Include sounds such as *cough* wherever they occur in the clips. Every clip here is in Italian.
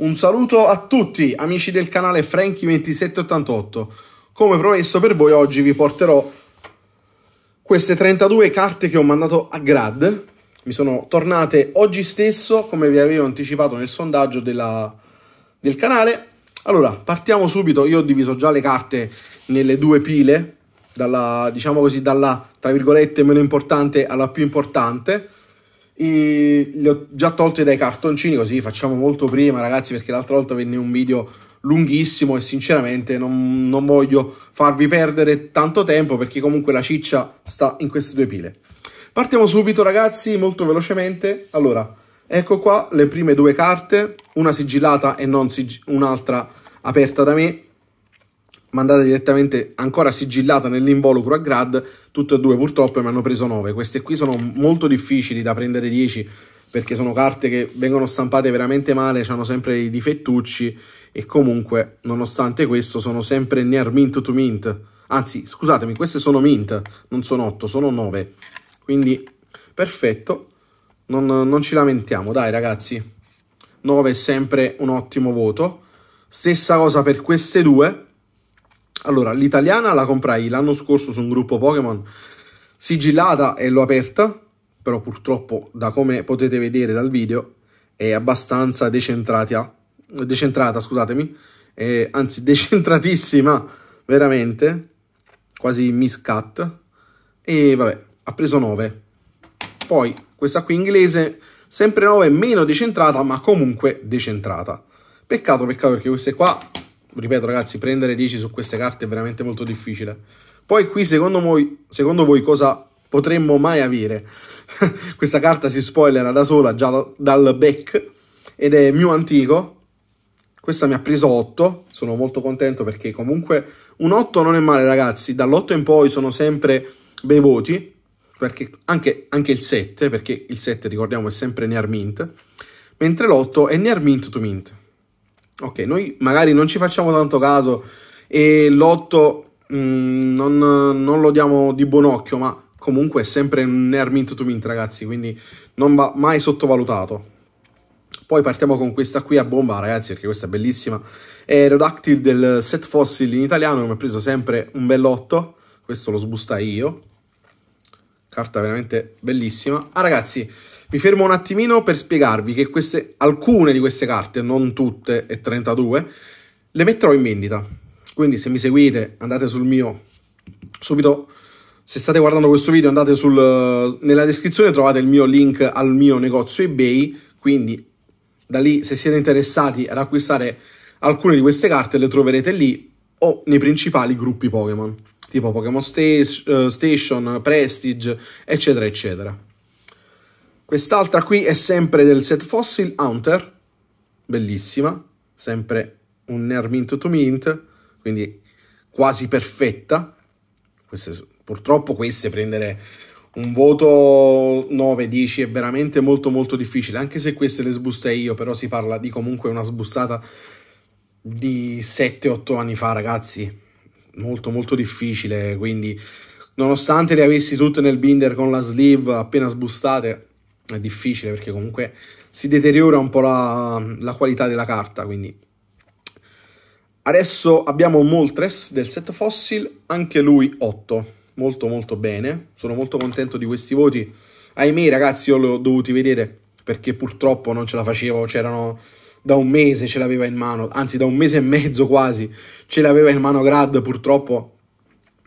Un saluto a tutti amici del canale Franky2788. Come promesso per voi oggi vi porterò queste 32 carte che ho mandato a Grad. Mi sono tornate oggi stesso, come vi avevo anticipato nel sondaggio della, del canale. Allora, partiamo subito. Io ho diviso già le carte nelle due pile, dalla, diciamo così, dalla, tra virgolette, meno importante alla più importante. E li ho già tolti dai cartoncini così facciamo molto prima ragazzi perché l'altra volta venne un video lunghissimo e sinceramente non, non voglio farvi perdere tanto tempo perché comunque la ciccia sta in queste due pile. Partiamo subito ragazzi molto velocemente. Allora, ecco qua le prime due carte, una sigillata e non sig- un'altra aperta da me mandata direttamente ancora sigillata nell'involucro a grad, tutte e due purtroppo mi hanno preso 9. Queste qui sono molto difficili da prendere 10 perché sono carte che vengono stampate veramente male, hanno sempre i difettucci e comunque nonostante questo sono sempre near mint to mint. Anzi, scusatemi, queste sono mint, non sono 8, sono 9. Quindi perfetto, non, non ci lamentiamo, dai ragazzi. 9 è sempre un ottimo voto. Stessa cosa per queste due allora, l'italiana la comprai l'anno scorso su un gruppo Pokémon sigillata e l'ho aperta, però purtroppo, da come potete vedere dal video, è abbastanza decentrata, decentrata scusatemi, eh, anzi *laughs* decentratissima, veramente, quasi miscat, e vabbè, ha preso 9. Poi, questa qui inglese, sempre 9, meno decentrata, ma comunque decentrata. Peccato, peccato, perché queste qua ripeto ragazzi, prendere 10 su queste carte è veramente molto difficile. Poi qui secondo voi, secondo voi cosa potremmo mai avere? *laughs* Questa carta si spoilera da sola già dal back ed è mio Antico. Questa mi ha preso 8, sono molto contento perché comunque un 8 non è male ragazzi, dall'8 in poi sono sempre bei voti, perché anche, anche il 7, perché il 7 ricordiamo è sempre Near Mint, mentre l'8 è Near Mint to Mint ok, noi magari non ci facciamo tanto caso e l'otto mm, non, non, lo diamo di buon occhio, ma comunque è sempre un Hermint to Mint, ragazzi, quindi non va mai sottovalutato. Poi partiamo con questa qui a bomba, ragazzi, perché questa è bellissima. È Aerodactyl del set Fossil in italiano, mi ha preso sempre un bell'otto. Questo lo sbustai io. Carta veramente bellissima. Ah, ragazzi, mi fermo un attimino per spiegarvi che queste, alcune di queste carte, non tutte e 32, le metterò in vendita. Quindi se mi seguite andate sul mio, subito, se state guardando questo video andate sul, nella descrizione trovate il mio link al mio negozio ebay, quindi da lì se siete interessati ad acquistare alcune di queste carte le troverete lì o nei principali gruppi Pokémon, tipo Pokémon eh, Station, Prestige, eccetera, eccetera. Quest'altra qui è sempre del set Fossil Hunter, bellissima, sempre un Nermint to Mint, quindi quasi perfetta. Queste, purtroppo queste prendere un voto 9-10 è veramente molto molto difficile, anche se queste le sbustai io, però si parla di comunque una sbustata di 7-8 anni fa, ragazzi. Molto molto difficile, quindi nonostante le avessi tutte nel binder con la sleeve appena sbustate, è difficile perché comunque si deteriora un po' la, la qualità della carta, quindi... Adesso abbiamo Moltres del set Fossil, anche lui 8, molto molto bene, sono molto contento di questi voti. Ahimè ragazzi io li ho dovuti vedere perché purtroppo non ce la facevo, c'erano da un mese ce l'aveva in mano, anzi da un mese e mezzo quasi, ce l'aveva in mano Grad, purtroppo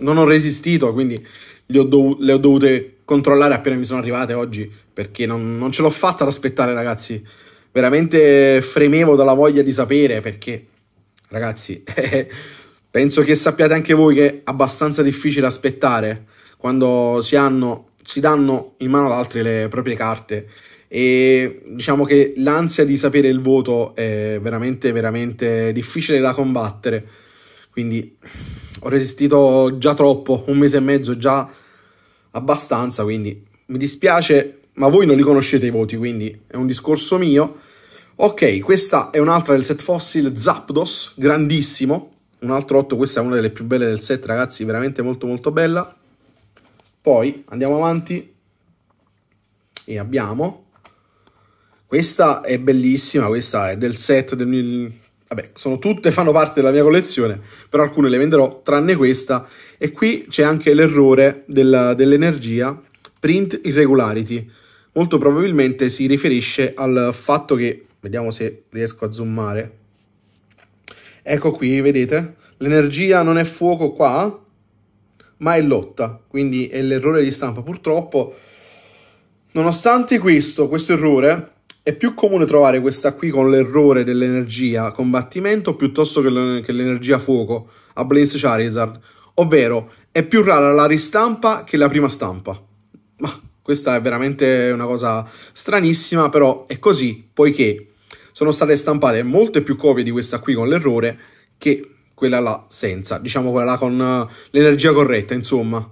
non ho resistito, quindi le ho, dovute controllare appena mi sono arrivate oggi, perché non, non ce l'ho fatta ad aspettare, ragazzi. Veramente fremevo dalla voglia di sapere, perché, ragazzi, *laughs* penso che sappiate anche voi che è abbastanza difficile aspettare quando si hanno, si danno in mano ad altri le proprie carte e diciamo che l'ansia di sapere il voto è veramente veramente difficile da combattere quindi ho resistito già troppo un mese e mezzo già abbastanza, quindi mi dispiace, ma voi non li conoscete i voti, quindi è un discorso mio. Ok, questa è un'altra del set fossil Zapdos, grandissimo, un altro 8, questa è una delle più belle del set, ragazzi, veramente molto molto bella. Poi andiamo avanti e abbiamo... Questa è bellissima, questa è del set del vabbè, sono tutte, fanno parte della mia collezione, però alcune le venderò, tranne questa. E qui c'è anche l'errore dell'energia print irregularity. Molto probabilmente si riferisce al fatto che, vediamo se riesco a zoomare. Ecco qui, vedete? L'energia non è fuoco qua, ma è lotta, quindi è l'errore di stampa. Purtroppo, nonostante questo, questo errore, è più comune trovare questa qui con l'errore dell'energia combattimento piuttosto che l'energia fuoco a Blaze Charizard, ovvero è più rara la ristampa che la prima stampa. Ma questa è veramente una cosa stranissima, però è così, poiché sono state stampate molte più copie di questa qui con l'errore che quella là senza, diciamo quella là con eh, l'energia corretta, insomma.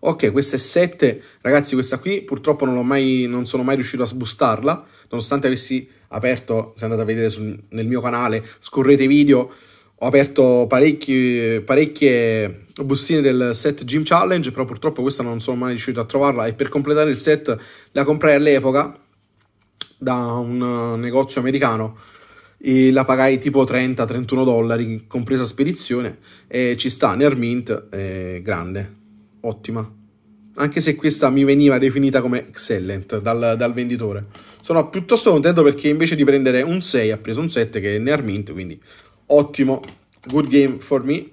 Ok, questa è 7, ragazzi questa qui purtroppo non, mai, non sono mai riuscito a sbustarla, nonostante avessi aperto, se andate a vedere sul, nel mio canale, scorrete i video, ho aperto parecchie bustine del set Gym Challenge, però purtroppo questa non sono mai riuscito a trovarla e per completare il set la comprai all'epoca da un uh, negozio americano e la pagai tipo 30-31 dollari, compresa spedizione, e ci sta Nermint, è grande ottima. Anche se questa mi veniva definita come excellent dal, dal venditore. Sono piuttosto contento perché invece di prendere un 6 ha preso un 7 che è near mint, quindi ottimo. Good game for me.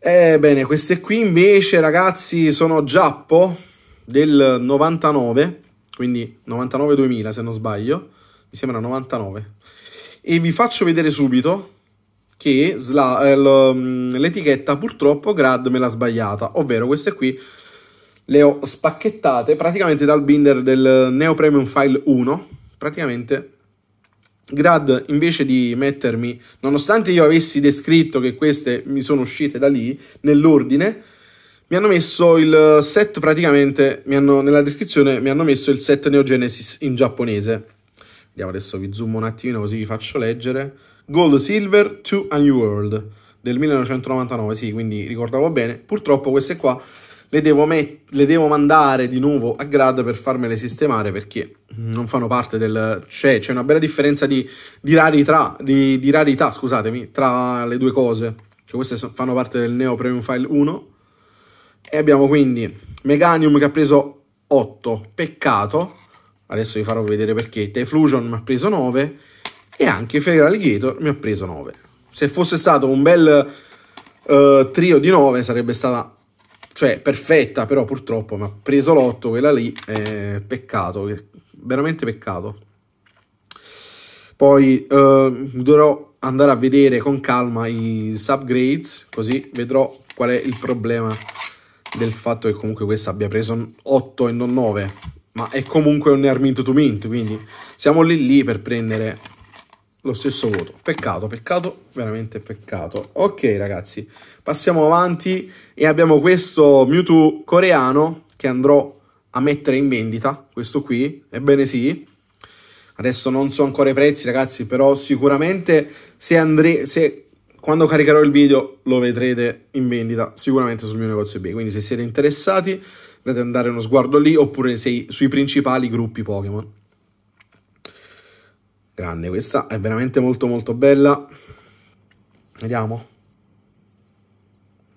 Ebbene, eh, queste qui invece, ragazzi, sono Giappo del 99, quindi 99-2000 se non sbaglio, mi sembra 99. E vi faccio vedere subito che eh, mm, l'etichetta purtroppo Grad me l'ha sbagliata, ovvero queste qui le ho spacchettate praticamente dal binder del Neo Premium File 1, praticamente Grad invece di mettermi, nonostante io avessi descritto che queste mi sono uscite da lì, nell'ordine, mi hanno messo il set praticamente, hanno, nella descrizione mi hanno messo il set Neo Genesis in giapponese. Vediamo adesso vi zoom un attimino così vi faccio leggere. Gold Silver to a New World del 1999, sì, quindi ricordavo bene. Purtroppo queste qua le devo, le devo mandare di nuovo a grad per farmele sistemare perché non fanno parte del... c'è, cioè, c'è una bella differenza di, di, rarità, di, di rarità, scusatemi, tra le due cose. Che queste so, fanno parte del Neo Premium File 1. E abbiamo quindi Meganium che ha preso 8, peccato. Adesso vi farò vedere perché. Teflusion ha preso 9 e anche Ferrari Alligator mi ha preso 9. Se fosse stato un bel uh, trio di 9 sarebbe stata cioè perfetta, però purtroppo mi ha preso l'8 quella lì, eh, peccato, veramente peccato. Poi uh, dovrò andare a vedere con calma i subgrades, così vedrò qual è il problema del fatto che comunque questa abbia preso 8 e non 9, ma è comunque un Armin to Mint, quindi siamo lì lì per prendere lo stesso voto. Peccato, peccato, veramente peccato. Ok ragazzi, passiamo avanti e abbiamo questo Mewtwo coreano che andrò a mettere in vendita, questo qui, ebbene sì. Adesso non so ancora i prezzi ragazzi, però sicuramente se, andrei, se quando caricherò il video lo vedrete in vendita sicuramente sul mio negozio eBay, quindi se siete interessati andate a dare uno sguardo lì oppure sei sui principali gruppi Pokémon grande questa è veramente molto molto bella vediamo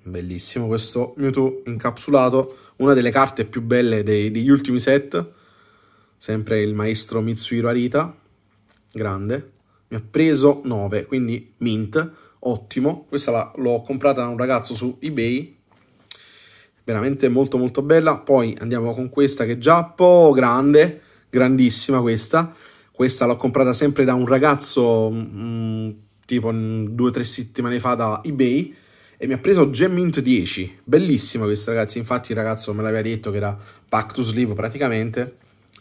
bellissimo questo Mewtwo incapsulato una delle carte più belle dei, degli ultimi set sempre il maestro Mitsuhiro Arita grande mi ha preso 9 quindi mint ottimo questa l'ho comprata da un ragazzo su ebay veramente molto molto bella poi andiamo con questa che è giappo grande grandissima questa questa l'ho comprata sempre da un ragazzo mh, mm, tipo due o tre settimane fa da eBay e mi ha preso Gemmint 10. Bellissima questa ragazzi, infatti il ragazzo me l'aveva detto che era back to sleeve praticamente.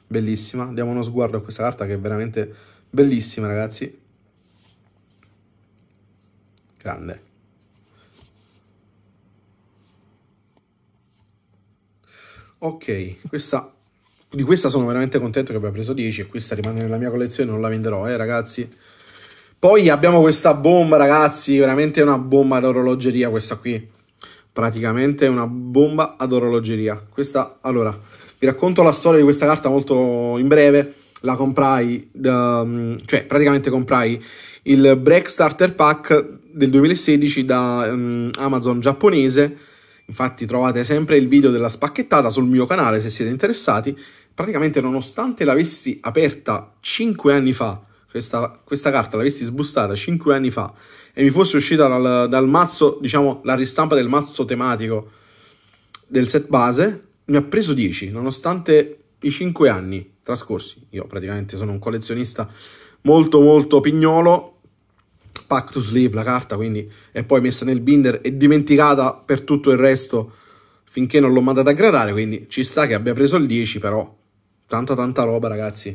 Bellissima, diamo uno sguardo a questa carta che è veramente bellissima ragazzi. Grande. Ok, questa di questa sono veramente contento che abbia preso 10 e questa rimane nella mia collezione, non la venderò, eh ragazzi. Poi abbiamo questa bomba, ragazzi, veramente una bomba d'orologeria questa qui. Praticamente una bomba ad orologeria. Questa, allora, vi racconto la storia di questa carta molto in breve. La comprai, da, um, cioè praticamente comprai il Break Starter Pack del 2016 da um, Amazon giapponese. Infatti trovate sempre il video della spacchettata sul mio canale se siete interessati praticamente nonostante l'avessi aperta 5 anni fa, questa, questa carta l'avessi sbustata 5 anni fa e mi fosse uscita dal, dal mazzo, diciamo la ristampa del mazzo tematico del set base, mi ha preso 10, nonostante i 5 anni trascorsi. Io praticamente sono un collezionista molto molto pignolo, pack to sleep la carta, quindi è poi messa nel binder e dimenticata per tutto il resto finché non l'ho mandata a gradare, quindi ci sta che abbia preso il 10, però Tanta tanta roba ragazzi,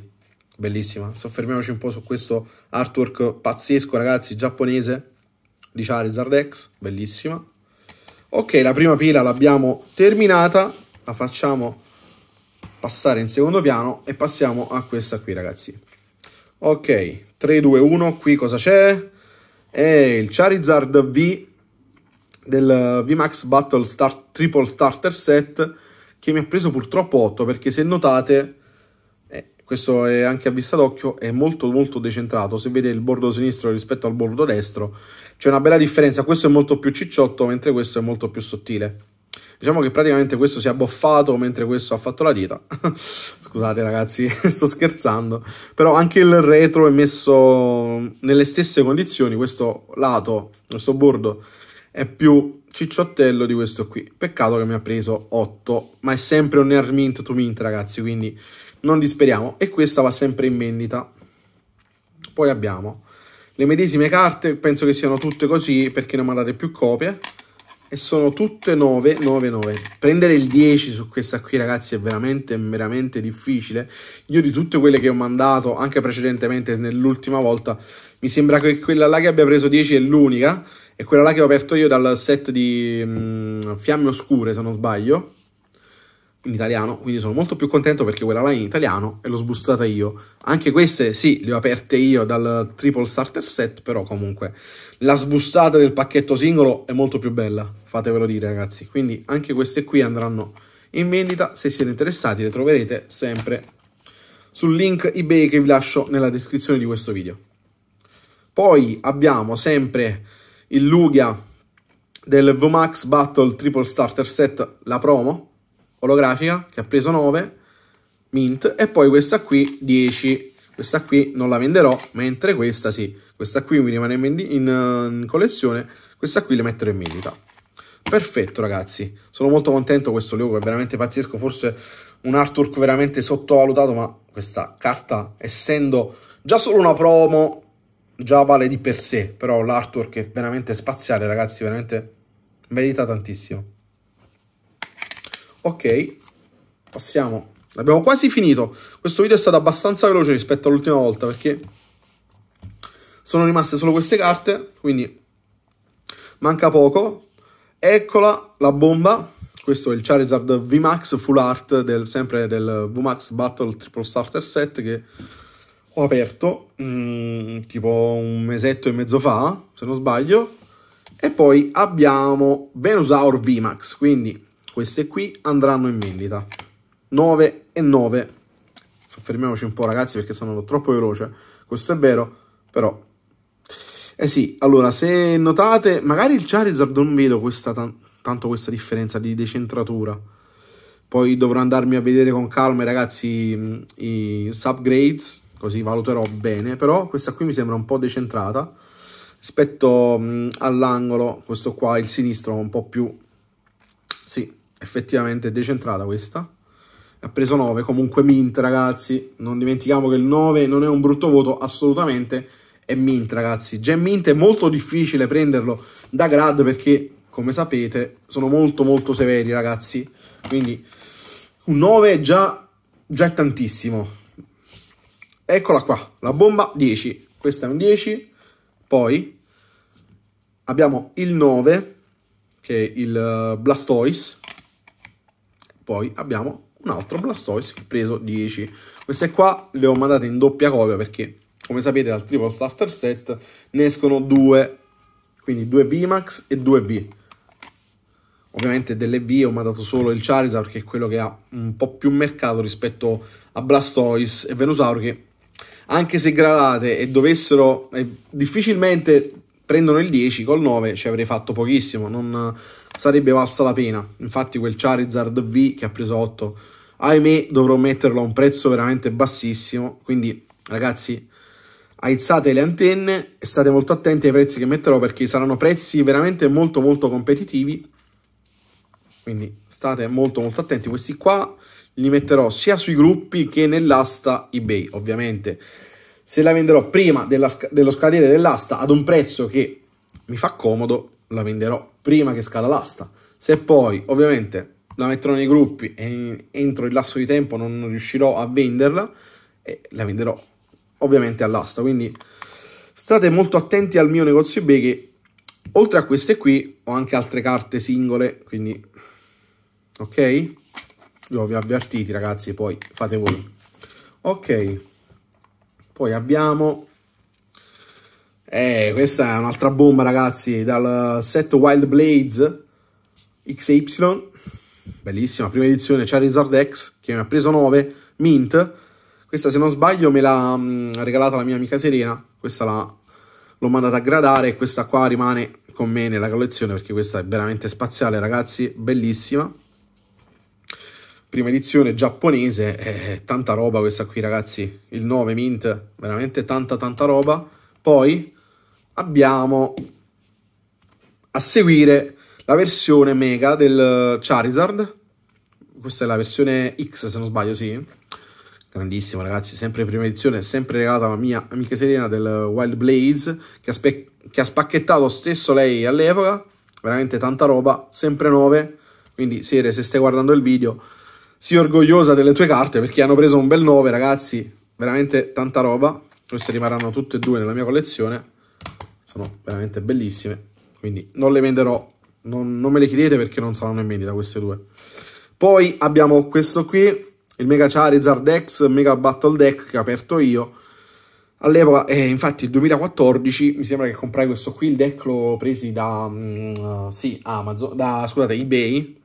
bellissima. Soffermiamoci un po' su questo artwork pazzesco ragazzi, giapponese di Charizard X, bellissima. Ok, la prima pila l'abbiamo terminata, la facciamo passare in secondo piano e passiamo a questa qui ragazzi. Ok, 3, 2, 1, qui cosa c'è? È il Charizard V del VMAX Battle Star Triple Starter Set che mi ha preso purtroppo 8 perché se notate questo è anche a vista d'occhio, è molto molto decentrato, se vede il bordo sinistro rispetto al bordo destro c'è una bella differenza, questo è molto più cicciotto mentre questo è molto più sottile. Diciamo che praticamente questo si è abboffato mentre questo ha fatto la dita. *laughs* Scusate ragazzi, *laughs* sto scherzando. Però anche il retro è messo nelle stesse condizioni, questo lato, questo bordo è più cicciottello di questo qui. Peccato che mi ha preso 8, ma è sempre un Air Mint to Mint ragazzi, quindi non disperiamo e questa va sempre in vendita. Poi abbiamo le medesime carte, penso che siano tutte così perché ne ho mandate più copie e sono tutte 9, 9, 9. Prendere il 10 su questa qui, ragazzi, è veramente, veramente difficile. Io di tutte quelle che ho mandato, anche precedentemente, nell'ultima volta, mi sembra che quella là che abbia preso 10 è l'unica, e quella là che ho aperto io dal set di mh, mm, Fiamme Oscure, se non sbaglio, in italiano, quindi sono molto più contento perché quella là è in italiano e l'ho sbustata io. Anche queste, sì, le ho aperte io dal triple starter set, però comunque la sbustata del pacchetto singolo è molto più bella, fatevelo dire ragazzi. Quindi anche queste qui andranno in vendita, se siete interessati le troverete sempre sul link ebay che vi lascio nella descrizione di questo video. Poi abbiamo sempre il Lugia del VMAX Battle Triple Starter Set, la promo, olografica che ha preso 9 mint e poi questa qui 10 questa qui non la venderò mentre questa sì questa qui mi rimane in, in, collezione questa qui le metterò in vendita perfetto ragazzi sono molto contento questo logo è veramente pazzesco forse un artwork veramente sottovalutato ma questa carta essendo già solo una promo già vale di per sé però l'artwork è veramente spaziale ragazzi veramente merita tantissimo Ok, passiamo. Abbiamo quasi finito. Questo video è stato abbastanza veloce rispetto all'ultima volta perché sono rimaste solo queste carte, quindi manca poco. Eccola la bomba. Questo è il Charizard VMAX Full Art, del, sempre del VMAX Battle Triple Starter Set che ho aperto mh, mm, tipo un mesetto e mezzo fa, se non sbaglio. E poi abbiamo Venusaur VMAX, quindi queste qui andranno in vendita 9 e 9 soffermiamoci un po' ragazzi perché sono troppo veloce questo è vero però eh sì allora se notate magari il Charizard non vedo questa, tanto questa differenza di decentratura poi dovrò andarmi a vedere con calma ragazzi i subgrades così valuterò bene però questa qui mi sembra un po' decentrata rispetto mm, all'angolo questo qua il sinistro un po' più effettivamente decentrata questa. Ha preso 9, comunque Mint ragazzi, non dimentichiamo che il 9 non è un brutto voto assolutamente, è Mint ragazzi. Gem Mint è molto difficile prenderlo da grad perché, come sapete, sono molto molto severi ragazzi, quindi un 9 è già, già è tantissimo. Eccola qua, la bomba 10, questa è un 10, poi abbiamo il 9 che è il eh, Blastoise, poi abbiamo un altro Blastoise che ho preso 10. Queste qua le ho mandate in doppia copia perché, come sapete, dal triple starter set ne escono due, quindi due VMAX e due V. Ovviamente delle V ho mandato solo il Charizard che è quello che ha un po' più mercato rispetto a Blastoise e Venusaur che anche se gradate e dovessero eh, difficilmente prendono il 10 col 9 ci avrei fatto pochissimo, non sarebbe valsa la pena. Infatti quel Charizard V che ha preso 8, ahimè dovrò metterlo a un prezzo veramente bassissimo, quindi ragazzi aizzate le antenne e state molto attenti ai prezzi che metterò perché saranno prezzi veramente molto molto competitivi. Quindi state molto molto attenti, questi qua li metterò sia sui gruppi che nell'asta eBay, ovviamente se la venderò prima della, dello scadere dell'asta ad un prezzo che mi fa comodo, la venderò prima che scada l'asta. Se poi, ovviamente, la metterò nei gruppi e entro il lasso di tempo non riuscirò a venderla, eh, la venderò ovviamente all'asta. Quindi state molto attenti al mio negozio eBay che oltre a queste qui ho anche altre carte singole, quindi ok? Io vi ho avvertiti ragazzi, poi fate voi. Ok. Poi abbiamo... Eh, questa è un'altra bomba, ragazzi, dal set Wild Blades XY. Bellissima, prima edizione Charizard X, che mi ha preso 9, Mint. Questa, se non sbaglio, me l'ha mh, mm, regalata la mia amica Serena. Questa l'ho mandata a gradare e questa qua rimane con me nella collezione perché questa è veramente spaziale, ragazzi. Bellissima prima edizione giapponese, eh, tanta roba questa qui ragazzi, il 9 mint, veramente tanta tanta roba. Poi abbiamo a seguire la versione mega del Charizard, questa è la versione X se non sbaglio, sì. Grandissima ragazzi, sempre prima edizione, sempre regalata alla mia amica Serena del Wild Blaze, che, che ha spacchettato stesso lei all'epoca, veramente tanta roba, sempre 9, quindi Serena se stai guardando il video sii orgogliosa delle tue carte perché hanno preso un bel 9, ragazzi. Veramente tanta roba. Queste rimarranno tutte e due nella mia collezione. Sono veramente bellissime. Quindi non le venderò. Non, non me le chiedete perché non saranno in vendita queste due. Poi abbiamo questo qui, il Mega Charizard Dex, Mega Battle Deck che ho aperto io. All'epoca, eh, infatti, il 2014 mi sembra che comprai questo qui. Il deck l'ho presi da, um, sì, Amazon, da, scusate, eBay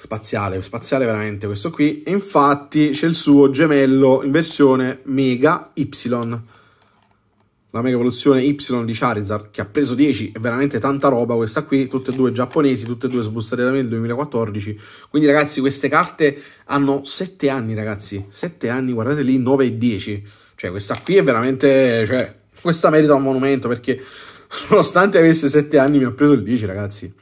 Spaziale, spaziale veramente questo qui. E infatti c'è il suo gemello in versione Mega Y. La Mega Evoluzione Y di Charizard, che ha preso 10, è veramente tanta roba questa qui. Tutte e due giapponesi, tutte e due sbustate da me nel 2014. Quindi ragazzi, queste carte hanno 7 anni, ragazzi. 7 anni, guardate lì, 9 e 10. Cioè, questa qui è veramente... Cioè, questa merita un monumento, perché nonostante avesse 7 anni mi ha preso il 10, ragazzi.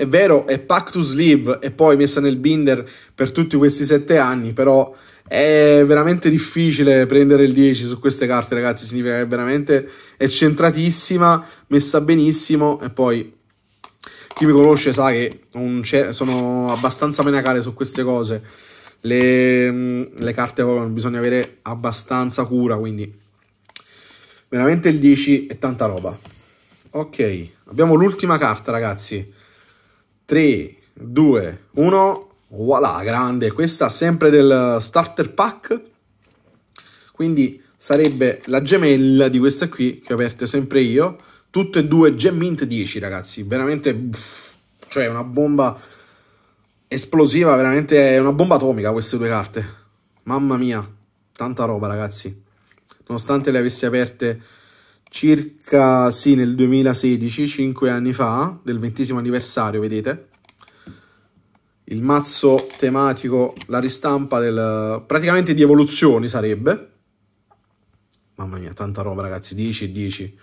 È vero, è pack to sleeve e poi messa nel binder per tutti questi sette anni, però è veramente difficile prendere il 10 su queste carte, ragazzi. Significa che è veramente è centratissima, messa benissimo. E poi chi mi conosce sa che sono abbastanza menacale su queste cose. Le, mm, le carte Pokémon bisogna avere abbastanza cura, quindi veramente il 10 è tanta roba. Ok, abbiamo l'ultima carta, ragazzi. 3, 2, 1, voilà, grande. Questa sempre del starter pack, quindi sarebbe la gemella di questa qui che ho aperto sempre io. Tutte e due Gemmint 10, ragazzi, veramente, pff, cioè una bomba esplosiva, veramente è una bomba atomica queste due carte. Mamma mia, tanta roba, ragazzi. Nonostante le avessi aperte circa, sì, nel 2016, 5 anni fa, del ventesimo anniversario, vedete? Il mazzo tematico, la ristampa del... praticamente di evoluzioni sarebbe. Mamma mia, tanta roba ragazzi, 10 e 10.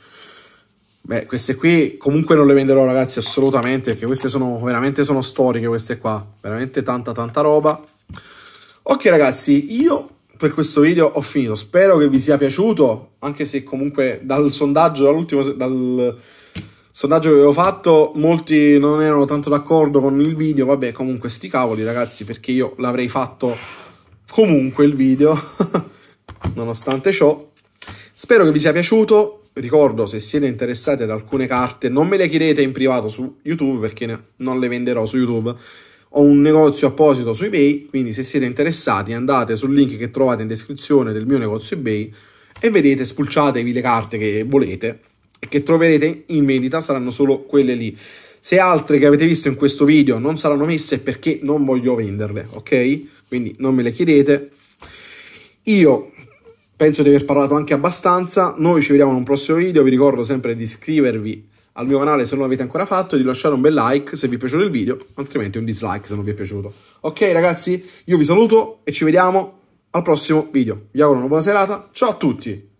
Beh, queste qui comunque non le venderò ragazzi assolutamente, perché queste sono veramente sono storiche queste qua. Veramente tanta tanta roba. Ok ragazzi, io per questo video ho finito. Spero che vi sia piaciuto, anche se comunque dal sondaggio, dall'ultimo dal sondaggio che avevo fatto, molti non erano tanto d'accordo con il video. Vabbè, comunque sti cavoli, ragazzi, perché io l'avrei fatto comunque il video. *laughs* Nonostante ciò, spero che vi sia piaciuto. Ricordo, se siete interessati ad alcune carte, non me le chiedete in privato su YouTube perché non le venderò su YouTube ho un negozio apposito su eBay, quindi se siete interessati andate sul link che trovate in descrizione del mio negozio eBay e vedete, spulciatevi le carte che volete e che troverete in vendita saranno solo quelle lì. Se altre che avete visto in questo video non saranno messe è perché non voglio venderle, ok? Quindi non me le chiedete. Io penso di aver parlato anche abbastanza, noi ci vediamo in un prossimo video, vi ricordo sempre di iscrivervi al mio canale se non l'avete ancora fatto e di lasciare un bel like se vi è piaciuto il video, altrimenti un dislike se non vi è piaciuto. Ok ragazzi, io vi saluto e ci vediamo al prossimo video. Vi auguro una buona serata, ciao a tutti!